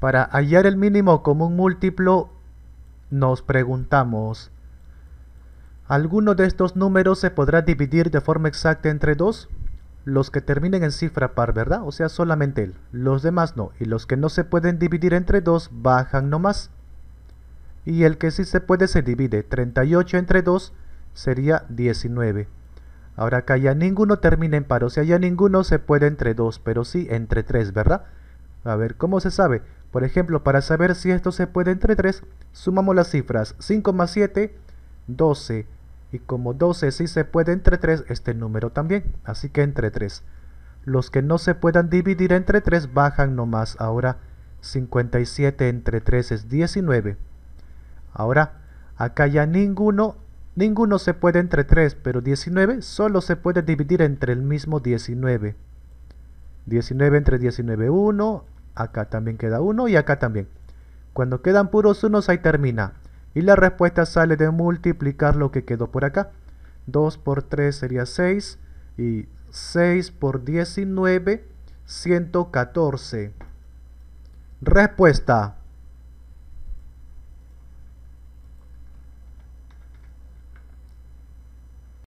Para hallar el mínimo común múltiplo, nos preguntamos, ¿alguno de estos números se podrá dividir de forma exacta entre 2? Los que terminen en cifra par, ¿verdad? O sea, solamente él. Los demás no. Y los que no se pueden dividir entre dos bajan nomás. Y el que sí se puede se divide. 38 entre 2 sería 19. Ahora que ya ninguno termina en par. O sea, ya ninguno se puede entre 2, pero sí entre 3, ¿verdad? A ver, ¿cómo se sabe? Por ejemplo, para saber si esto se puede entre 3, sumamos las cifras 5 más 7, 12. Y como 12 sí se puede entre 3, este número también. Así que entre 3. Los que no se puedan dividir entre 3 bajan nomás. Ahora 57 entre 3 es 19. Ahora, acá ya ninguno, ninguno se puede entre 3, pero 19 solo se puede dividir entre el mismo 19. 19 entre 19, 1, Acá también queda 1 y acá también. Cuando quedan puros unos ahí termina. Y la respuesta sale de multiplicar lo que quedó por acá. 2 por 3 sería 6 y 6 por 19, 114. Respuesta.